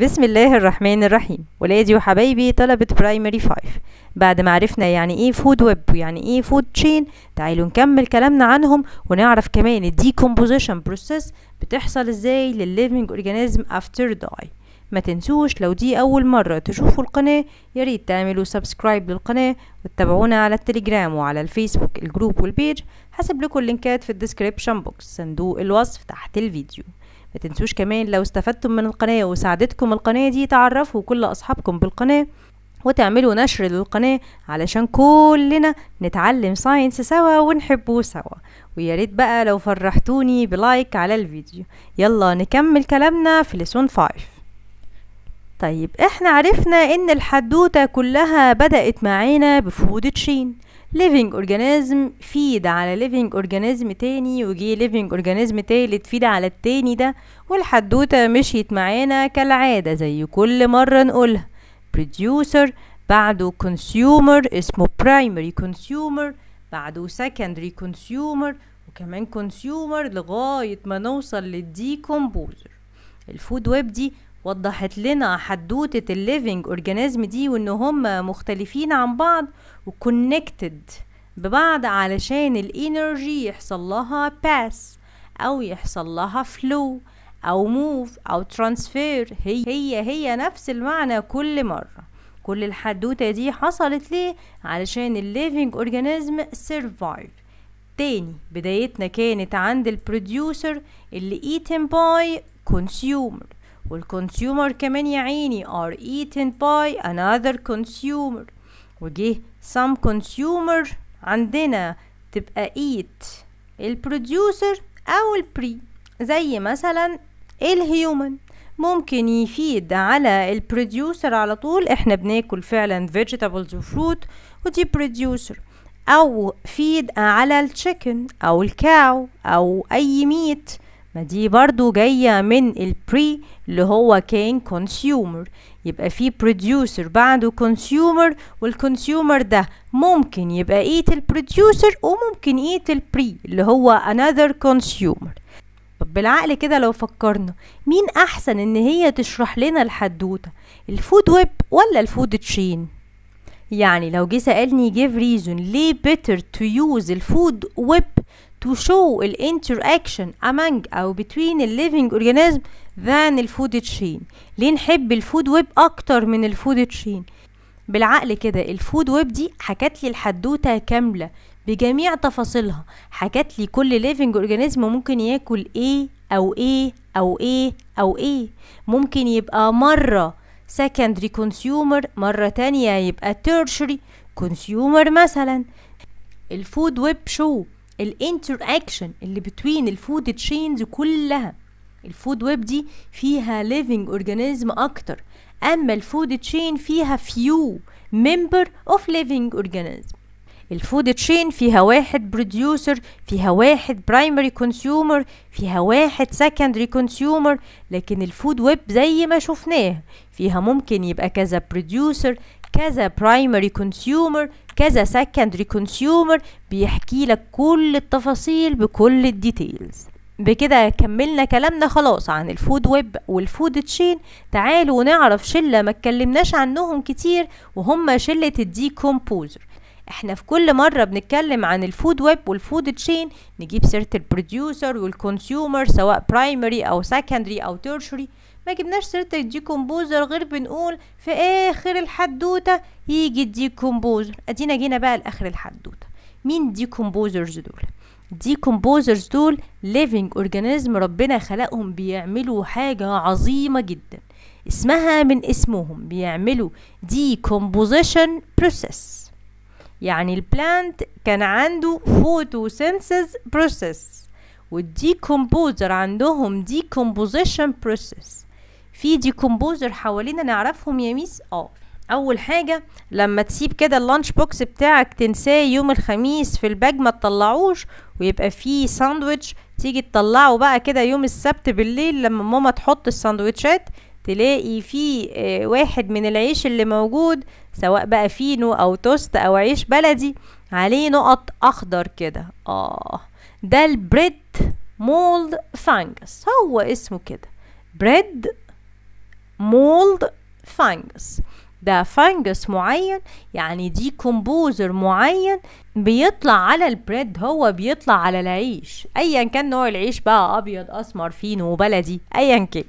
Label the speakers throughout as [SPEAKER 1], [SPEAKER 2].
[SPEAKER 1] بسم الله الرحمن الرحيم ولادي وحبايبي طلبة برايمري 5 بعد ما عرفنا يعني ايه فود ويب ويعني ايه فود تشين تعالوا نكمل كلامنا عنهم ونعرف كمان الديكومبوزيشن بروسيس بتحصل ازاي للليفنج اورجانيزم افتر داي ما تنسوش لو دي اول مرة تشوفوا القناة ياريت تعملوا سبسكرايب للقناة وتتابعونا على التليجرام وعلى الفيسبوك الجروب والبيج حسب لكم اللينكات في الديسكريبشن بوكس صندوق الوصف تحت الفيديو ما تنسوش كمان لو استفدتم من القناة وساعدتكم القناة دي تعرفوا كل أصحابكم بالقناة وتعملوا نشر للقناة علشان كلنا نتعلم ساينس سوا ونحبه سوا وياريت بقى لو فرحتوني بلايك على الفيديو يلا نكمل كلامنا في لسون 5 طيب احنا عرفنا ان الحدوتة كلها بدأت معانا بفهود تشين ليفينج اورجانيزم فيد على ليفينج اورجانيزم تاني وجي ليفينج اورجانيزم تالت فيد على التاني ده والحدوتة مشيت معانا كالعادة زي كل مرة نقولها بروديوسر بعده كونسيومر اسمه primary consumer بعده secondary consumer وكمان consumer لغاية ما نوصل للديكمبوزر الفود ويب دي وضحت لنا حدوتة الليفينج اورجانيزم دي وان هم مختلفين عن بعض وكونكتد ببعض علشان الانرجي يحصل لها باس او يحصل لها فلو او موف او ترانسفير هي هي هي نفس المعنى كل مرة كل الحدوتة دي حصلت ليه علشان الليفينج اورجانيزم سيرفايف تاني بدايتنا كانت عند البروديوسر اللي ايتن باي كونسيومر والكونسيومر كمان يا عيني are eaten by another consumer وجه some consumer عندنا تبقى eat البروديوسر أو البري زي مثلا الهيومن ممكن يفيد على البروديوسر على طول احنا بناكل فعلا فيجيتابلز وفروت ودي بروديوسر او فيد على التشيكن او الكاو او اي ميت ما دي برضو جاية من البري اللي هو كان كونسيومر يبقى في بروديوسر بعده كونسيومر والكونسيومر ده ممكن يبقى ايت البروديوسر وممكن ايت البري اللي هو another consumer طب بالعقل كده لو فكرنا مين احسن ان هي تشرح لنا الحدوتة الفود ويب ولا الفود تشين يعني لو جه سألني give reason ليه better to use الفود ويب to show the interaction among أو between living organism than the food chain ليه نحب الفود ويب أكتر من الفود تشين بالعقل كده الفود ويب دي حكت لي الحدوتة كاملة بجميع تفاصيلها حكت لي كل living اورجانيزم ممكن ياكل ايه او ايه او ايه او ايه ممكن يبقى مرة secondary consumer مرة تانية يبقى tertiary consumer مثلا الفود ويب شو الانتر اكشن اللي بتوين الفود تشينز كلها الفود ويب دي فيها ليفنج اورجانيزم اكتر اما الفود تشين فيها فيو ممبر اوف ليفنج اورجانيزم الفود تشين فيها واحد بروديوسر فيها واحد برايمري كونسيومر فيها واحد سكندري كونسيومر لكن الفود ويب زي ما شفناه فيها ممكن يبقى كذا بروديوسر كذا برايمري كونسيومر كذا سكندري كونسيومر بيحكي لك كل التفاصيل بكل الديتيلز بكده كملنا كلامنا خلاص عن الفود ويب والفود تشين تعالوا نعرف شله ما اتكلمناش عنهم كتير وهم شله الدي كومبوزر احنا في كل مرة بنتكلم عن الفود ويب والفود تشين نجيب سيرة البروديوسر والكونسيومر سواء برايمري او سكندري او تيرشري ما جبناش سيرة الديكومبوزر غير بنقول في اخر الحدوتة يجي الديكومبوزر ادينا جينا بقى لاخر الحدوتة مين ديكومبوزرز دول ديكومبوزرز دول ليفينج اورجانيزم ربنا خلقهم بيعملوا حاجة عظيمة جدا اسمها من اسمهم بيعملوا decomposition process يعني البلانت كان عنده photosynthesis process والديكومبوزر عندهم decomposition process في ديكومبوزر حوالينا نعرفهم يا ميس اه اول حاجه لما تسيب كده اللانش بوكس بتاعك تنساه يوم الخميس في الباج ما تطلعوش ويبقى فيه ساندويتش تيجي تطلعه بقى كده يوم السبت بالليل لما ماما تحط الساندوتشات تلاقي فيه آه، واحد من العيش اللي موجود سواء بقى فينو او توست او عيش بلدي عليه نقط اخضر كده اه ده البريد مولد فانجس هو اسمه كده بريد مولد فانجس ده فانجس معين يعني دي كومبوزر معين بيطلع على البريد هو بيطلع على العيش ايا كان نوع العيش بقى ابيض اسمر فينو بلدي ايا كان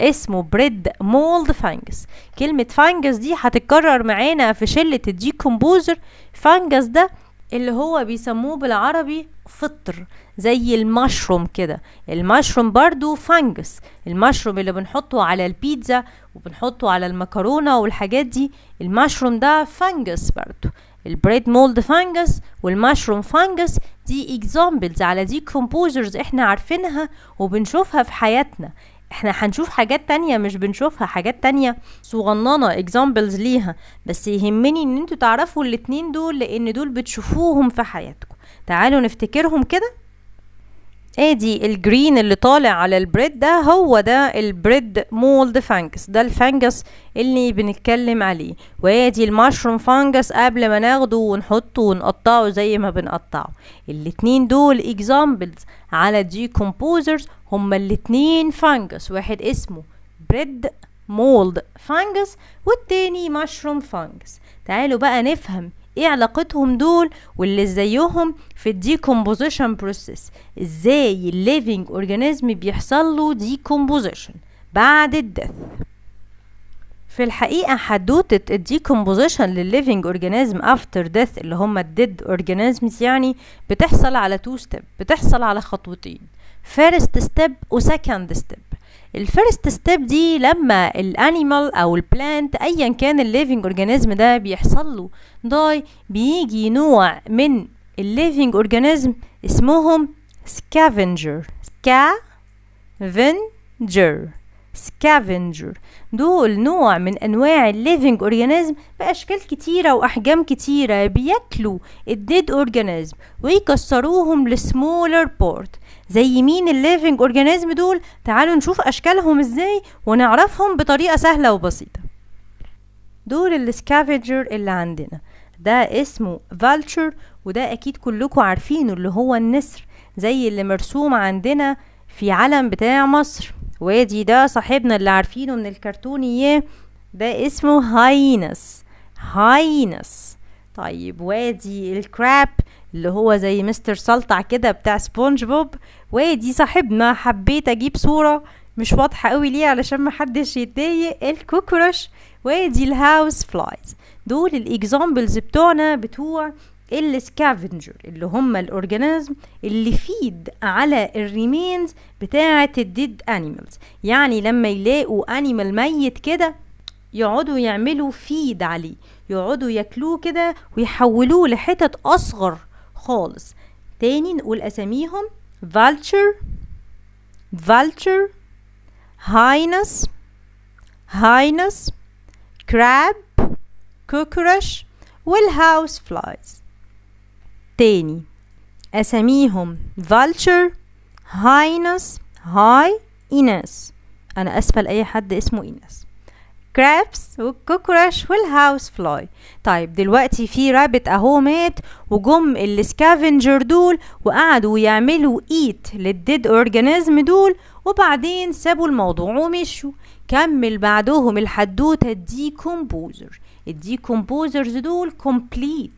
[SPEAKER 1] اسمه بريد مولد فانجس كلمة فانجس دي هتتكرر معانا في شلة الديكومبوزر فانجس ده اللي هو بيسموه بالعربي فطر زي المشروم كده المشروم برضو فانجس المشروم اللي بنحطه على البيتزا وبنحطه على المكرونة والحاجات دي المشروم ده فانجس برضو البريد مولد فانجس والمشروم فانجس دي اكزامبلز على دي كومبوزرز احنا عارفينها وبنشوفها في حياتنا احنا هنشوف حاجات تانية مش بنشوفها حاجات تانية صغننة اكزامبلز ليها بس يهمني ان انتوا تعرفوا الاتنين دول لان دول بتشوفوهم في حياتكم تعالوا نفتكرهم كده ادي الجرين اللي طالع على البريد ده هو ده البريد مولد فانجس ده الفانجس اللي بنتكلم عليه وادي المشروم فانجس قبل ما ناخده ونحطه ونقطعه زي ما بنقطعه الاتنين دول اكزامبلز على ديكومبوزرز هما الاتنين فانجس واحد اسمه بريد مولد فانجس والتاني مشروم فانجس تعالوا بقى نفهم ايه علاقتهم دول واللي زيهم في الديكومبوزيشن بروسيس ازاي الليفينج اورجانيزم بيحصل له ديكومبوزيشن بعد الدث في الحقيقة حدوتة الديكومبوزيشن للليفينج اورجانيزم افتر ديث اللي هما الديد اورجانيزمز يعني بتحصل على تو ستيب بتحصل على خطوتين فيرست ستيب وسكند ستيب الفيرست ستيب دي لما الانيمال او البلانت ايا كان الليفنج اورجانيزم ده بيحصل له داي بيجي نوع من الليفنج اورجانيزم اسمهم سكافنجر سكافنجر سكافنجر دول نوع من انواع الليفنج اورجانيزم باشكال كتيره واحجام كتيره بياكلوا الديد اورجانيزم ويكسروهم لسمولر بورت زي مين الليفنج اورجانيزم دول تعالوا نشوف اشكالهم ازاي ونعرفهم بطريقه سهله وبسيطه دول السكافجر اللي عندنا ده اسمه فالتشر وده اكيد كلكم عارفينه اللي هو النسر زي اللي مرسوم عندنا في علم بتاع مصر وادي ده صاحبنا اللي عارفينه من الكرتون اياه ده اسمه هاينس هاينس طيب وادي الكراب اللي هو زي مستر سلطع كده بتاع سبونج بوب وادي صاحبنا حبيت اجيب صورة مش واضحة قوي ليه علشان محدش يتضايق الكوكروش وادي الهاوس فلايز دول الاكزامبلز بتوعنا بتوع السكافنجر اللي هم الاورجانيزم اللي فيد على الريمينز بتاعه الديد انيمالز يعني لما يلاقوا انيمال ميت كده يقعدوا يعملوا فيد عليه يقعدوا ياكلوه كده ويحولوه لحتت اصغر خالص تاني نقول اساميهم vulture vulture hyenas hyenas crab cockroach والهاوس flies تاني أسميهم vulture hyenas hyenas أنا أسفل أي حد اسمه إنس كرابس والكوكروش والهاوس فلاي طيب دلوقتي في رابت اهو مات وجم السكافنجر دول وقعدوا يعملوا ايت للديد اورجانيزم دول وبعدين سابوا الموضوع ومشوا كمل بعدهم الحدوته الديكومبوزر الديكومبوزرز دول كومبليت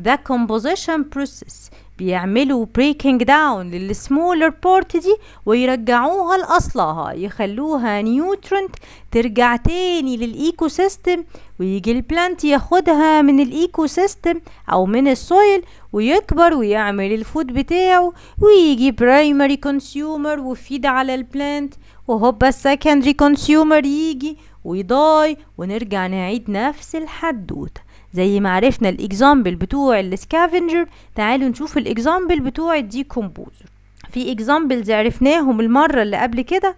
[SPEAKER 1] ذا composition process بيعملوا بريكنج داون للسمولر بورت دي ويرجعوها لاصلها يخلوها نيوترنت ترجع تاني للايكو سيستم ويجي البلانت ياخدها من الايكو سيستم او من السويل ويكبر ويعمل الفود بتاعه ويجي برايمري كونسيومر وفيد على البلانت وهوبا السكندري كونسيومر يجي ويضاي ونرجع نعيد نفس الحدوته زي ما عرفنا الاكزامبل بتوع السكافنجر تعالوا نشوف الاكزامبل بتوع الديكومبوزر في اكزامبلز عرفناهم المرة اللي قبل كده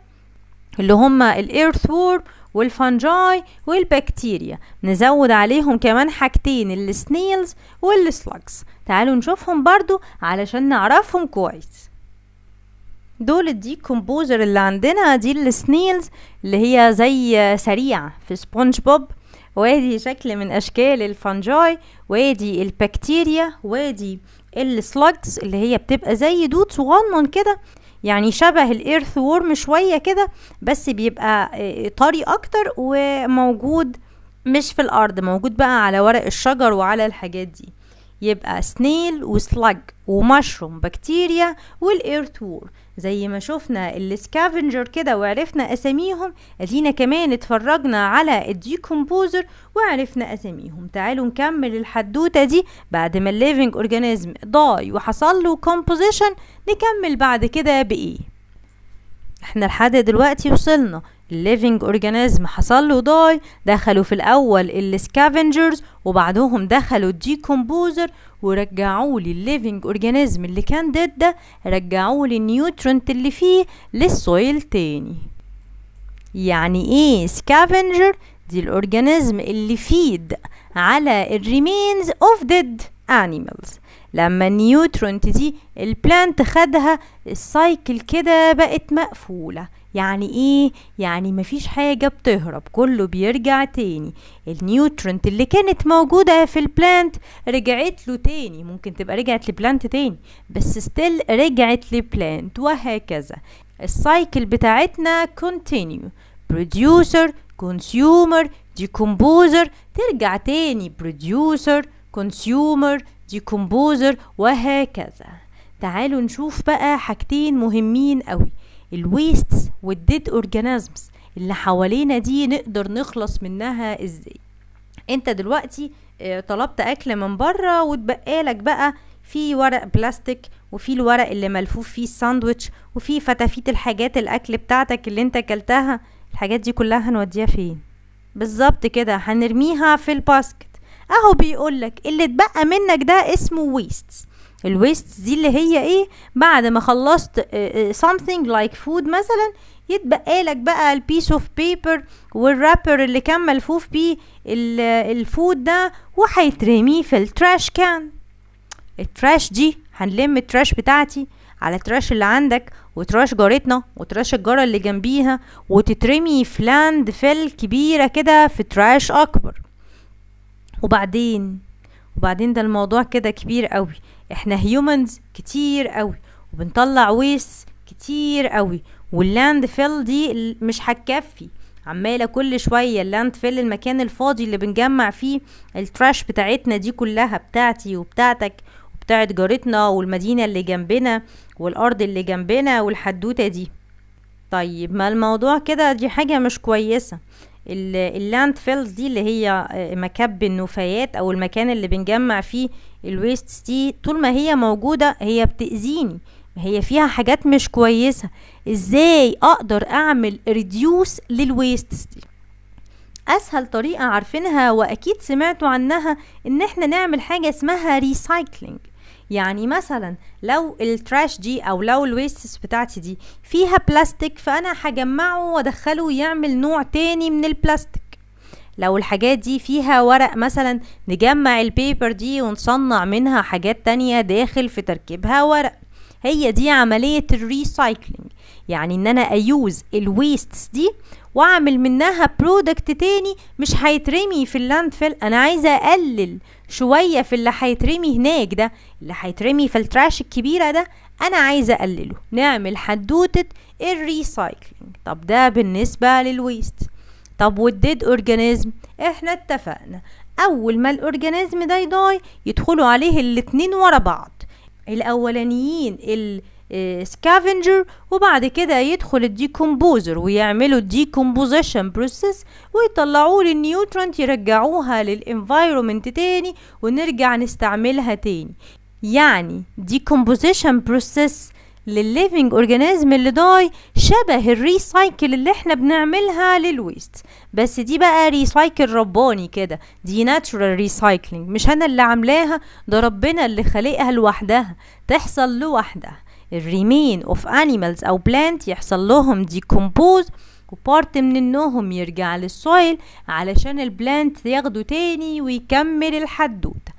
[SPEAKER 1] اللي هما الايرث وورم والفنجاي والبكتيريا نزود عليهم كمان حاجتين السنيلز والسلاجز تعالوا نشوفهم برضو علشان نعرفهم كويس دول الديكومبوزر اللي عندنا دي السنيلز اللي هي زي سريعة في سبونج بوب وادي شكل من اشكال الفنجاي وادي البكتيريا وادي السلاجز اللي هي بتبقى زي دود صغنن كده يعني شبه الايرث وورم شويه كده بس بيبقى آه، طري اكتر وموجود مش في الارض موجود بقى على ورق الشجر وعلى الحاجات دي يبقى سنيل وسلاج ومشروم بكتيريا والايرث وورم زي ما شفنا السكافنجر كده وعرفنا اساميهم ادينا كمان اتفرجنا على الديكومبوزر وعرفنا اساميهم تعالوا نكمل الحدوته دي بعد ما الليفنج اورجانيزم ضاي وحصل له كومبوزيشن نكمل بعد كده بايه احنا لحد دلوقتي وصلنا living organism حصل له داي دخلوا في الأول السكافنجرز وبعدهم دخلوا الديكومبوزر ورجعوا لي الليفنج اورجانيزم اللي كان ديد ده رجعوا لي النيوترنت اللي فيه للسويل تاني يعني ايه سكافنجر دي الاورجانيزم اللي فيد على الريمينز اوف ديد animals لما النيوترنت دي البلانت خدها السايكل كده بقت مقفولة يعني ايه يعني مفيش حاجة بتهرب كله بيرجع تاني النيوترنت اللي كانت موجودة في البلانت رجعت له تاني ممكن تبقى رجعت لبلانت تاني بس ستيل رجعت لبلانت وهكذا السايكل بتاعتنا continue producer consumer decomposer ترجع تاني producer consumer decomposer وهكذا تعالوا نشوف بقى حاجتين مهمين قوي الويستس والديد اورجانيزمز اللي حوالينا دي نقدر نخلص منها ازاي انت دلوقتي آه، طلبت اكل من بره وتبقالك بقى في ورق بلاستيك وفي الورق اللي ملفوف فيه الساندوتش وفي فتافيت الحاجات الاكل بتاعتك اللي انت اكلتها الحاجات دي كلها هنوديها فين بالظبط كده هنرميها في الباسكت اهو بيقولك اللي اتبقى منك ده اسمه ويستس الويست دي اللي هي ايه بعد ما خلصت آه، آه، something like food مثلا يتبقى لك بقى البيس اوف بيبر والرابر اللي كان ملفوف بيه الفود آه، ده وهيترميه في التراش كان التراش دي هنلم التراش بتاعتي على التراش اللي عندك وتراش جارتنا وتراش الجارة اللي جنبيها وتترمي في لاند فيل كبيرة كده في تراش أكبر وبعدين وبعدين ده الموضوع كده كبير قوي احنا هيومنز كتير قوي وبنطلع ويس كتير قوي واللاند فيل دي مش هتكفي عماله كل شويه اللاند فيل المكان الفاضي اللي بنجمع فيه التراش بتاعتنا دي كلها بتاعتي وبتاعتك وبتاعت جارتنا والمدينه اللي جنبنا والارض اللي جنبنا والحدوته دي طيب ما الموضوع كده دي حاجه مش كويسه اللاند فيلز دي اللي هي آه، مكب النفايات او المكان اللي بنجمع فيه الويستس دي طول ما هي موجوده هي بتاذيني هي فيها حاجات مش كويسه ازاي اقدر اعمل ريديوس للويستس دي اسهل طريقه عارفينها واكيد سمعتوا عنها ان احنا نعمل حاجه اسمها ريسايكلينج يعني مثلا لو التراش دي او لو الويستس بتاعتي دي فيها بلاستيك فانا هجمعه وادخله يعمل نوع تاني من البلاستيك لو الحاجات دي فيها ورق مثلا نجمع البيبر دي ونصنع منها حاجات تانية داخل في تركيبها ورق هي دي عملية الريسايكلينج يعني ان انا ايوز الويستس دي واعمل منها برودكت تاني مش هيترمي في اللاندفيل انا عايزه اقلل شويه في اللي هيترمي هناك ده اللي هيترمي في التراش الكبيره ده انا عايزه اقلله نعمل حدوته الريسايكلينج طب ده بالنسبه للويست طب والديد اورجانيزم احنا اتفقنا اول ما الاورجانيزم ده يضاي يدخلوا عليه الاتنين ورا بعض الاولانيين سكافنجر إيه، وبعد كده يدخل الديكومبوزر ويعملوا الديكومبوزيشن بروسيس ويطلعوا لي النيوترنت يرجعوها للانفايرومنت تاني ونرجع نستعملها تاني يعني ديكومبوزيشن بروسيس للليفنج اورجانيزم اللي داي شبه الريسايكل اللي احنا بنعملها للويست بس دي بقى ريسايكل رباني كده دي ناتشورال ريسايكلينج مش انا اللي عاملاها ده ربنا اللي خلقها لوحدها تحصل لوحدها الريمين اوف انيمالز او بلانت يحصل لهم ديكومبوز وبارت منهم يرجع للسويل علشان البلانت ياخده تاني ويكمل الحدوته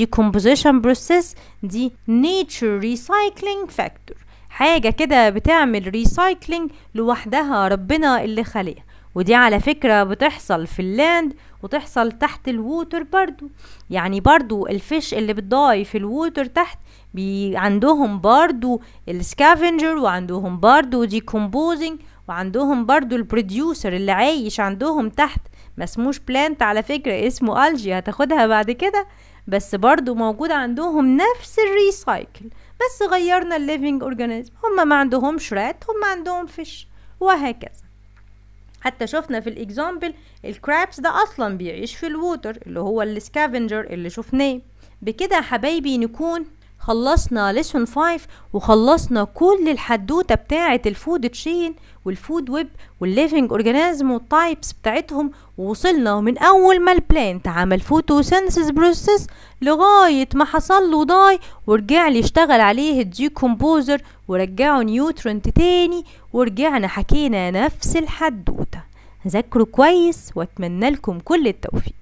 [SPEAKER 1] decomposition process دي nature recycling factor حاجة كده بتعمل recycling لوحدها ربنا اللي خلقها ودي على فكرة بتحصل في اللاند وتحصل تحت الووتر برضو يعني برضو الفيش اللي بتضاي في الووتر تحت بي عندهم برضو السكافنجر وعندهم برضو كومبوزنج وعندهم برضو البروديوسر اللي عايش عندهم تحت ما اسموش بلانت على فكرة اسمه ألجي هتاخدها بعد كده بس برضو موجود عندهم نفس الريسايكل بس غيرنا الليفينج اورجانيزم هما ما عندهم شرات هما عندهم فيش وهكذا حتى شفنا في الاكزامبل الكرابس ده اصلا بيعيش في الووتر اللي هو السكافنجر اللي شفناه بكده حبايبي نكون خلصنا ليسون 5 وخلصنا كل الحدوته بتاعه الفود تشين والفود ويب والليفنج اورجانيزم والتايبس بتاعتهم ووصلنا من اول ما البلانت عمل فوتوسينثيسيس بروسيس لغايه ما حصل له داي ورجع لي اشتغل عليه الديكومبوزر ورجعه نيوترنت تاني ورجعنا حكينا نفس الحدوته ذاكروا كويس واتمنى لكم كل التوفيق